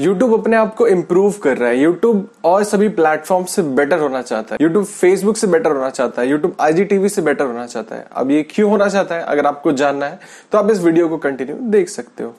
YouTube अपने आप को इम्प्रूव कर रहा है यूट्यूब और सभी प्लेटफॉर्म से बेटर होना चाहता है यूट्यूब फेसबुक से बेटर होना चाहता है यूट्यूब IGTV से बेटर होना चाहता है अब ये क्यों होना चाहता है अगर आपको जानना है तो आप इस वीडियो को कंटिन्यू देख सकते हो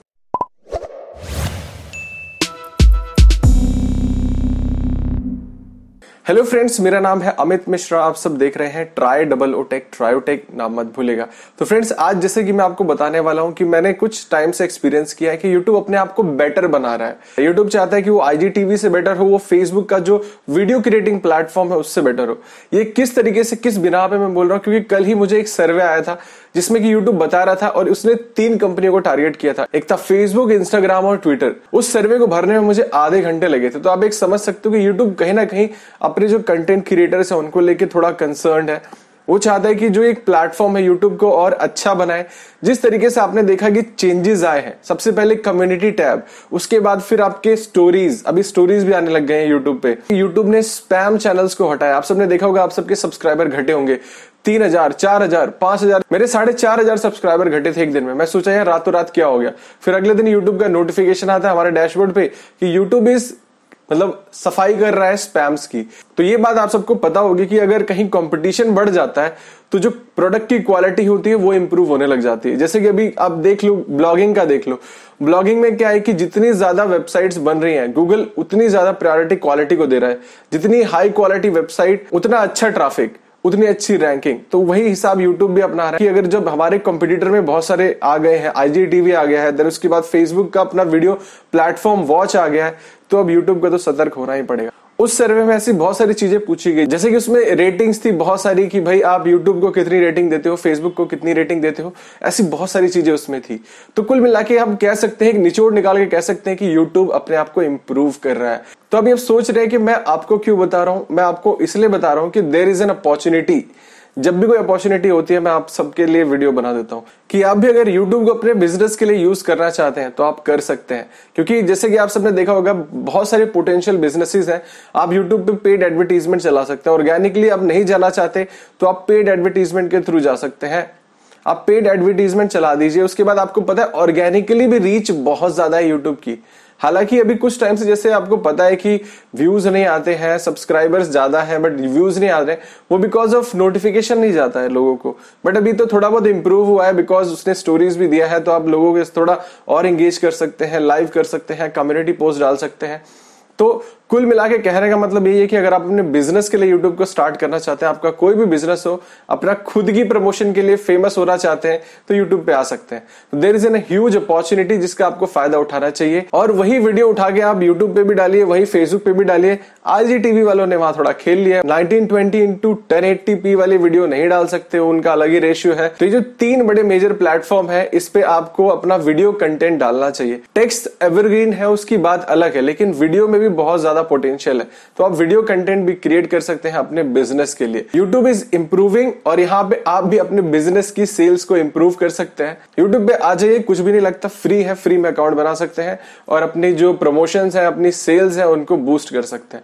हेलो फ्रेंड्स मेरा नाम है अमित मिश्रा आप सब देख रहे हैं ट्राई डबल ओटेक ट्रायोटेक नाम मत भूलेगा तो फ्रेंड्स आज जैसे कि मैं आपको बताने वाला हूं कि मैंने कुछ टाइम से एक्सपीरियंस किया है कि यूट्यूब अपने आप को बेटर बना रहा है यूट्यूब चाहता है कि वो आईजीटीवी से बेटर हो वो फेसबुक का जो वीडियो क्रिएटिंग प्लेटफॉर्म है उससे बेटर हो ये किस तरीके से किस बिना पे मैं बोल रहा हूँ क्योंकि कल ही मुझे एक सर्वे आया था जिसमें कि यूट्यूब बता रहा था और उसने तीन कंपनियों को टारगेट किया था एक था फेसबुक इंस्टाग्राम और ट्विटर उस सर्वे को भरने में मुझे आधे घंटे लगे थे तो आप एक समझ सकते हो कि यूट्यूब कहीं ना कहीं अपने हमारे जो कंटेंट क्रिएटर्स हैं उनको लेके थोड़ा कंसर्न है वो चाहता है कि जो एक प्लेटफॉर्म है यूट्यूब को और अच्छा बनाए जिस तरीके से आपने देखा कि चेंजेस आए हैं सबसे पहले कम्युनिटी टैब उसके बाद फिर आपके स्टोरीज अभी स्टोरीज भी आने लग गए हैं यूट्यूब पे यूट्यूब ने स्पैम चैनल्स को हटाया आप सबने देखा होगा आप सबके सब्सक्राइबर घटे होंगे तीन हजार चार हजार पांच हजार मेरे साढ़े चार हजार सब्सक्राइबर घटे थे एक दिन में मैं सोचा यार रातों रात क्या हो गया फिर अगले दिन यूट्यूब का नोटिफिकेशन आता है हमारे डैशबोर्ड पे कि यूट्यूब इज मतलब सफाई कर रहा है स्पैम्स की तो ये बात आप सबको पता होगी कि अगर कहीं कंपटीशन बढ़ जाता है तो जो प्रोडक्ट की क्वालिटी होती है वो इम्प्रूव होने लग जाती है जैसे कि अभी आप देख लो ब्लॉगिंग का देख लो ब्लॉगिंग में क्या है कि जितनी ज्यादा वेबसाइट्स बन रही हैं गूगल उतनी ज्यादा प्रायोरिटी क्वालिटी को दे रहा है जितनी हाई क्वालिटी वेबसाइट उतना अच्छा ट्रैफिक उतनी अच्छी रैंकिंग तो वही हिसाब यूट्यूब भी अपना रहा है कि अगर जब हमारे कंपटीटर में बहुत सारे आ गए हैं आईजीटीवी आ गया है देन उसके बाद फेसबुक का अपना वीडियो प्लेटफॉर्म वॉच आ गया है तो अब यूट्यूब का तो सतर्क होना ही पड़ेगा उस सर्वे में ऐसी बहुत सारी चीजें पूछी गई जैसे कि उसमें रेटिंग्स थी बहुत सारी कि भाई आप यूट्यूब को कितनी रेटिंग देते हो फेसबुक को कितनी रेटिंग देते हो ऐसी बहुत सारी चीजें उसमें थी तो कुल मिला के हम कह सकते हैं निचोड़ निकाल के कह सकते हैं कि यूट्यूब अपने आप को इम्प्रूव कर रहा है तो अभी आप सोच रहे हैं कि मैं आपको क्यों बता रहा हूं मैं आपको इसलिए बता रहा हूं कि देर इज एन अपॉर्चुनिटी जब भी कोई अपॉर्चुनिटी होती है मैं आप सबके लिए वीडियो बना देता हूँ कि आप भी अगर यूट्यूब को अपने बिजनेस के लिए यूज करना चाहते हैं तो आप कर सकते हैं क्योंकि जैसे कि आप सबने देखा होगा बहुत सारे पोटेंशियल बिजनेसेस हैं आप यूट्यूब पे पेड एडवर्टीजमेंट चला सकते हैं ऑर्गेनिकली आप नहीं जाना चाहते तो आप पेड एडवर्टीजमेंट के थ्रू जा सकते हैं आप पेड एडवर्टीजमेंट चला दीजिए उसके बाद आपको पता है ऑर्गेनिकली भी रीच बहुत ज्यादा है यूट्यूब की हालांकि अभी कुछ टाइम से जैसे आपको पता है कि व्यूज नहीं आते हैं सब्सक्राइबर्स ज्यादा है बट व्यूज नहीं आ रहे वो बिकॉज ऑफ नोटिफिकेशन नहीं जाता है लोगों को बट अभी तो थोड़ा बहुत इम्प्रूव हुआ है बिकॉज उसने स्टोरीज भी दिया है तो आप लोगों के थोड़ा और एंगेज कर सकते हैं लाइव कर सकते हैं कम्युनिटी पोस्ट डाल सकते हैं तो कुल मिला के कहने का मतलब यही है कि अगर आप अपने बिजनेस के लिए यूट्यूब को स्टार्ट करना चाहते हैं आपका कोई भी बिजनेस हो अपना खुद की प्रमोशन के लिए फेमस होना चाहते हैं तो यूट्यूब पे आ सकते हैं तो there is an huge opportunity जिसका आपको फायदा उठाना चाहिए और वही वीडियो उठा के आप यूट्यूब पे भी डालिए वही फेसबुक पे भी डालिए आज टीवी वालों ने वहां थोड़ा खेल लिया nineteen twenty into ten eighty P वाली वीडियो नहीं डाल सकते हो उनका अलग ही रेशियो है तो ये जो तीन बड़े मेजर प्लेटफॉर्म है इस पे आपको अपना वीडियो कंटेंट डालना चाहिए टेक्स्ट एवरग्रीन है उसकी बात अलग है लेकिन वीडियो में भी बहुत ज्यादा ज्यादा पोटेंशियल है तो आप वीडियो कंटेंट भी क्रिएट कर सकते हैं अपने बिजनेस के लिए यूट्यूब इज इंप्रूविंग और यहाँ पे आप भी अपने बिजनेस की सेल्स को इम्प्रूव कर सकते हैं यूट्यूब पे आ जाइए कुछ भी नहीं लगता फ्री है फ्री में अकाउंट बना सकते हैं और अपनी जो प्रमोशन है अपनी सेल्स है उनको बूस्ट कर सकते हैं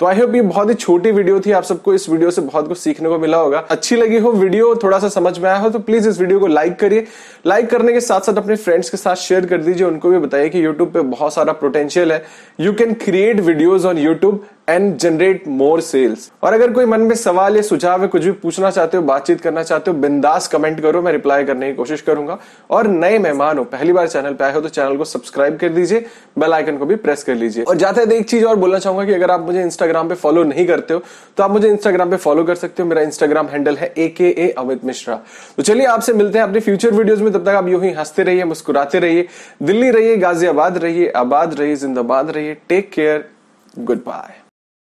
तो आई होप ये बहुत ही छोटी वीडियो थी आप सबको इस वीडियो से बहुत कुछ सीखने को मिला होगा अच्छी लगी हो वीडियो थोड़ा सा समझ में आया हो तो प्लीज इस वीडियो को लाइक करिए लाइक करने के साथ साथ अपने फ्रेंड्स के साथ शेयर कर दीजिए उनको भी बताइए कि यूट्यूब पे बहुत सारा पोटेंशियल है you can create videos on YouTube and generate more sales और अगर कोई मन में सवाल या सुझाव है कुछ भी पूछना चाहते हो बातचीत करना चाहते हो बिंदास कमेंट करो मैं रिप्लाई करने की कोशिश करूंगा और नए मेहमान हो पहली बार चैनल पे आए हो तो चैनल को सब्सक्राइब कर दीजिए बेल आइकन को भी प्रेस कर लीजिए और जाते एक चीज और बोलना चाहूंगा कि अगर आप मुझे इंस्टाग्राम पे फॉलो नहीं करते हो तो आप मुझे इंस्टाग्राम पे फॉलो कर सकते हो मेरा इंस्टाग्राम हैंडल है ए के ए अमित मिश्रा तो चलिए आपसे मिलते हैं अपने फ्यूचर वीडियोज में तब तक आप यू ही हंसते रहिए मुस्कुराते रहिए दिल्ली रहिए गाजियाबाद रहिए आबाद रहिए जिंदाबाद रहिए टेक केयर गुड बाय